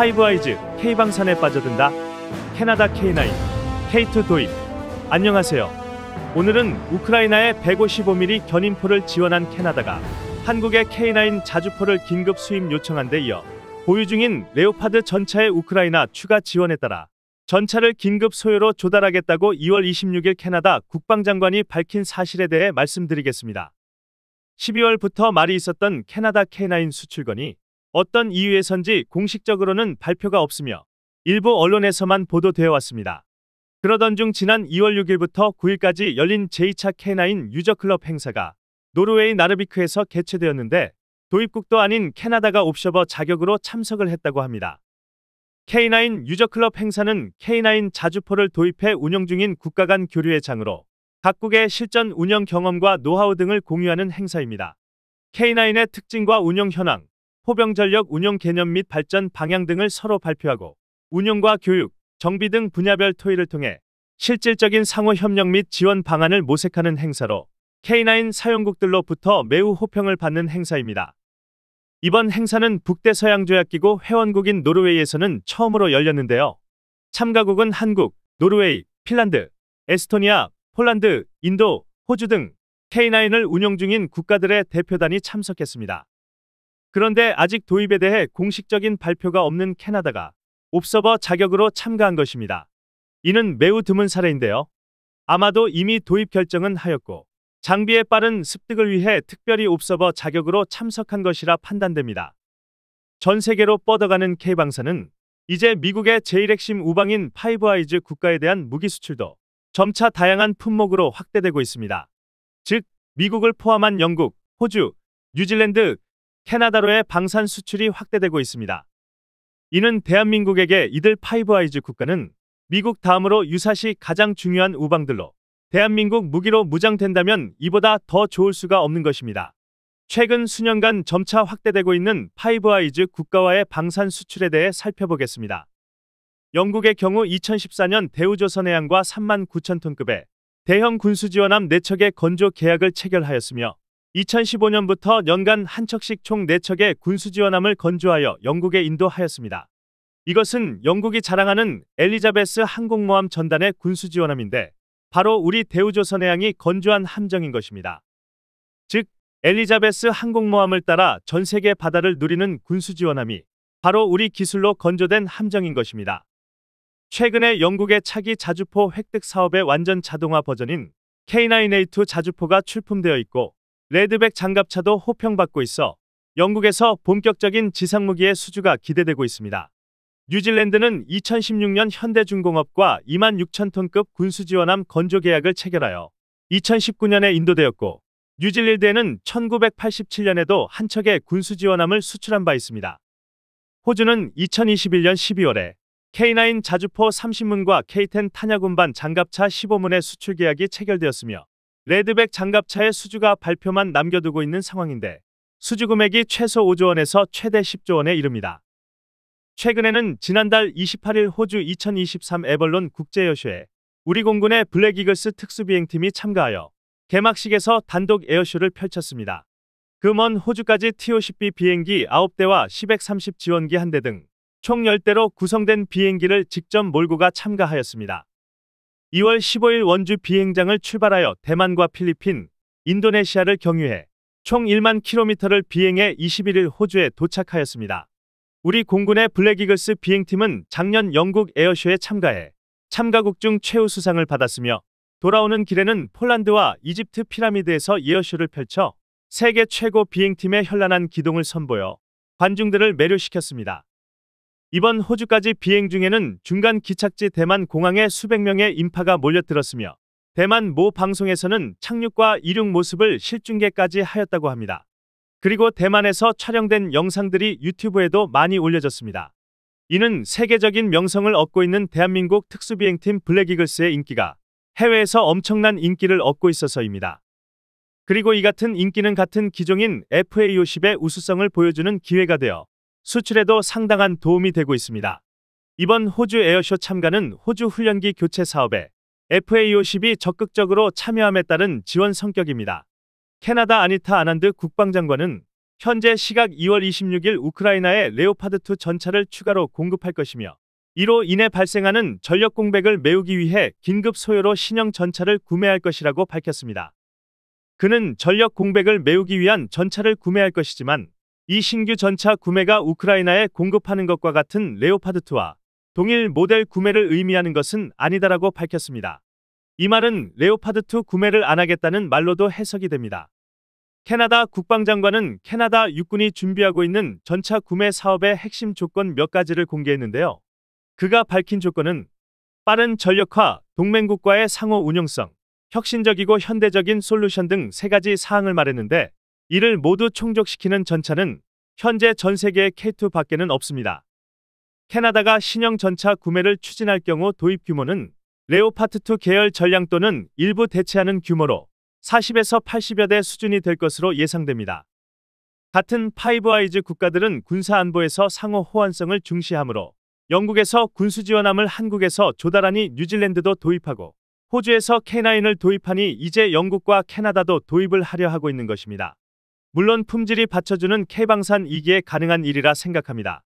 하이브아이즈 K방산에 빠져든다. 캐나다 K9, K2 도입. 안녕하세요. 오늘은 우크라이나에 155mm 견인포를 지원한 캐나다가 한국의 K9 자주포를 긴급 수입 요청한 데 이어 보유 중인 레오파드 전차의 우크라이나 추가 지원에 따라 전차를 긴급 소요로 조달하겠다고 2월 26일 캐나다 국방장관이 밝힌 사실에 대해 말씀드리겠습니다. 12월부터 말이 있었던 캐나다 K9 수출건이 어떤 이유에선지 공식적으로는 발표가 없으며 일부 언론에서만 보도되어 왔습니다. 그러던 중 지난 2월 6일부터 9일까지 열린 제2차 K9 유저클럽 행사가 노르웨이 나르비크에서 개최되었는데 도입국도 아닌 캐나다가 옵셔버 자격으로 참석을 했다고 합니다. K9 유저클럽 행사는 K9 자주포를 도입해 운영 중인 국가 간 교류의 장으로 각국의 실전 운영 경험과 노하우 등을 공유하는 행사입니다. K9의 특징과 운영 현황, 포병전력 운영 개념 및 발전 방향 등을 서로 발표하고 운영과 교육, 정비 등 분야별 토의를 통해 실질적인 상호 협력 및 지원 방안을 모색하는 행사로 K9 사용국들로부터 매우 호평을 받는 행사입니다. 이번 행사는 북대서양조약기구 회원국인 노르웨이에서는 처음으로 열렸는데요. 참가국은 한국, 노르웨이, 핀란드, 에스토니아, 폴란드, 인도, 호주 등 K9을 운영 중인 국가들의 대표단이 참석했습니다. 그런데 아직 도입에 대해 공식적인 발표가 없는 캐나다가 옵서버 자격으로 참가한 것입니다. 이는 매우 드문 사례인데요. 아마도 이미 도입 결정은 하였고 장비의 빠른 습득을 위해 특별히 옵서버 자격으로 참석한 것이라 판단됩니다. 전 세계로 뻗어가는 K방사는 이제 미국의 제일 핵심 우방인 파이브아이즈 국가에 대한 무기 수출도 점차 다양한 품목으로 확대되고 있습니다. 즉, 미국을 포함한 영국, 호주, 뉴질랜드, 캐나다로의 방산 수출이 확대되고 있습니다. 이는 대한민국에게 이들 파이브 아이즈 국가는 미국 다음으로 유사시 가장 중요한 우방들로 대한민국 무기로 무장된다면 이보다 더 좋을 수가 없는 것입니다. 최근 수년간 점차 확대되고 있는 파이브 아이즈 국가와의 방산 수출에 대해 살펴보겠습니다. 영국의 경우 2014년 대우조선해양과 3만 9천 톤급의 대형 군수 지원함 4척의 건조 계약을 체결하였으며 2015년부터 연간 한 척씩 총 4척의 군수 지원함을 건조하여 영국에 인도하였습니다. 이것은 영국이 자랑하는 엘리자베스 항공모함 전단의 군수 지원함인데 바로 우리 대우조선해 양이 건조한 함정인 것입니다. 즉, 엘리자베스 항공모함을 따라 전 세계 바다를 누리는 군수 지원함이 바로 우리 기술로 건조된 함정인 것입니다. 최근에 영국의 차기 자주포 획득 사업의 완전 자동화 버전인 K9A2 자주포가 출품되어 있고 레드백 장갑차도 호평받고 있어 영국에서 본격적인 지상무기의 수주가 기대되고 있습니다. 뉴질랜드는 2016년 현대중공업과 2만 6천톤급 군수지원함 건조계약을 체결하여 2019년에 인도되었고 뉴질랜드에는 1987년에도 한 척의 군수지원함을 수출한 바 있습니다. 호주는 2021년 12월에 K9 자주포 30문과 K10 탄약운반 장갑차 15문의 수출 계약이 체결되었으며 레드백 장갑차의 수주가 발표만 남겨두고 있는 상황인데 수주 금액이 최소 5조 원에서 최대 10조 원에 이릅니다. 최근에는 지난달 28일 호주 2023 에벌론 국제여쇼에 우리 공군의 블랙이글스 특수비행팀이 참가하여 개막식에서 단독 에어쇼를 펼쳤습니다. 금원 그 호주까지 t 5 0 b 비행기 9대와 1030 지원기 1대 등 총 10대로 구성된 비행기를 직접 몰고 가 참가하였습니다. 2월 15일 원주 비행장을 출발하여 대만과 필리핀, 인도네시아를 경유해 총 1만 킬로미터를 비행해 21일 호주에 도착하였습니다. 우리 공군의 블랙이글스 비행팀은 작년 영국 에어쇼에 참가해 참가국 중 최우 수상을 받았으며 돌아오는 길에는 폴란드와 이집트 피라미드에서 에어쇼를 펼쳐 세계 최고 비행팀의 현란한 기동을 선보여 관중들을 매료시켰습니다. 이번 호주까지 비행 중에는 중간 기착지 대만 공항에 수백 명의 인파가 몰려들었으며 대만 모 방송에서는 착륙과 이륙 모습을 실중계까지 하였다고 합니다. 그리고 대만에서 촬영된 영상들이 유튜브에도 많이 올려졌습니다. 이는 세계적인 명성을 얻고 있는 대한민국 특수비행팀 블랙이글스의 인기가 해외에서 엄청난 인기를 얻고 있어서입니다. 그리고 이 같은 인기는 같은 기종인 FA50의 우수성을 보여주는 기회가 되어 수출에도 상당한 도움이 되고 있습니다. 이번 호주 에어쇼 참가는 호주 훈련기 교체 사업에 FAO10이 적극적으로 참여함에 따른 지원 성격입니다. 캐나다 아니타 아난드 국방장관은 현재 시각 2월 26일 우크라이나에 레오파드2 전차를 추가로 공급할 것이며 이로 인해 발생하는 전력 공백을 메우기 위해 긴급 소요로 신형 전차를 구매할 것이라고 밝혔습니다. 그는 전력 공백을 메우기 위한 전차를 구매할 것이지만 이 신규 전차 구매가 우크라이나에 공급하는 것과 같은 레오파드2와 동일 모델 구매를 의미하는 것은 아니다라고 밝혔습니다. 이 말은 레오파드2 구매를 안 하겠다는 말로도 해석이 됩니다. 캐나다 국방장관은 캐나다 육군이 준비하고 있는 전차 구매 사업의 핵심 조건 몇 가지를 공개했는데요. 그가 밝힌 조건은 빠른 전력화, 동맹국과의 상호 운용성 혁신적이고 현대적인 솔루션 등 세 가지 사항을 말했는데 이를 모두 충족시키는 전차는 현재 전 세계 K2 밖에는 없습니다. 캐나다가 신형 전차 구매를 추진할 경우 도입 규모는 레오파트2 계열 전량 또는 일부 대체하는 규모로 40에서 80여 대 수준이 될 것으로 예상됩니다. 같은 파이브 아이즈 국가들은 군사 안보에서 상호 호환성을 중시하므로 영국에서 군수 지원함을 한국에서 조달하니 뉴질랜드도 도입하고 호주에서 K9을 도입하니 이제 영국과 캐나다도 도입을 하려 하고 있는 것입니다. 물론 품질이 받쳐주는 K방산 이기에 가능한 일이라 생각합니다.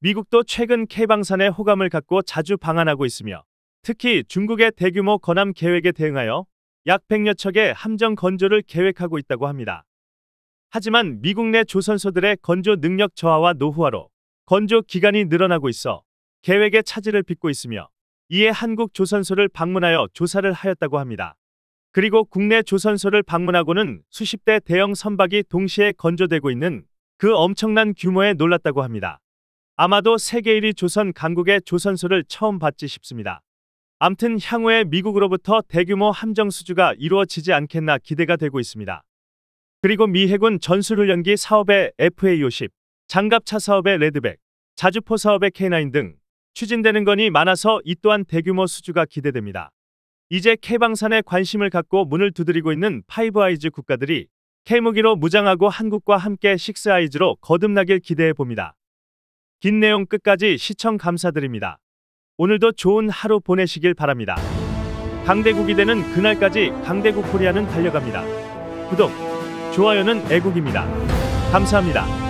미국도 최근 K방산에 호감을 갖고 자주 방한하고 있으며 특히 중국의 대규모 건함 계획에 대응하여 약 100여 척의 함정 건조를 계획하고 있다고 합니다. 하지만 미국 내 조선소들의 건조 능력 저하와 노후화로 건조 기간이 늘어나고 있어 계획의 차질을 빚고 있으며 이에 한국 조선소를 방문하여 조사를 하였다고 합니다. 그리고 국내 조선소를 방문하고는 수십 대 대형 선박이 동시에 건조되고 있는 그 엄청난 규모에 놀랐다고 합니다. 아마도 세계 1위 조선 강국의 조선소를 처음 봤지 싶습니다. 암튼 향후에 미국으로부터 대규모 함정 수주가 이루어지지 않겠나 기대가 되고 있습니다. 그리고 미 해군 전술훈련기 사업의 FA-50, 장갑차 사업의 레드백, 자주포 사업의 K9 등 추진되는 건이 많아서 이 또한 대규모 수주가 기대됩니다. 이제 K방산에 관심을 갖고 문을 두드리고 있는 파이브아이즈 국가들이 K무기로 무장하고 한국과 함께 식스아이즈로 거듭나길 기대해 봅니다. 긴 내용 끝까지 시청 감사드립니다. 오늘도 좋은 하루 보내시길 바랍니다. 강대국이 되는 그날까지 강대국 코리아는 달려갑니다. 구독, 좋아요는 애국입니다. 감사합니다.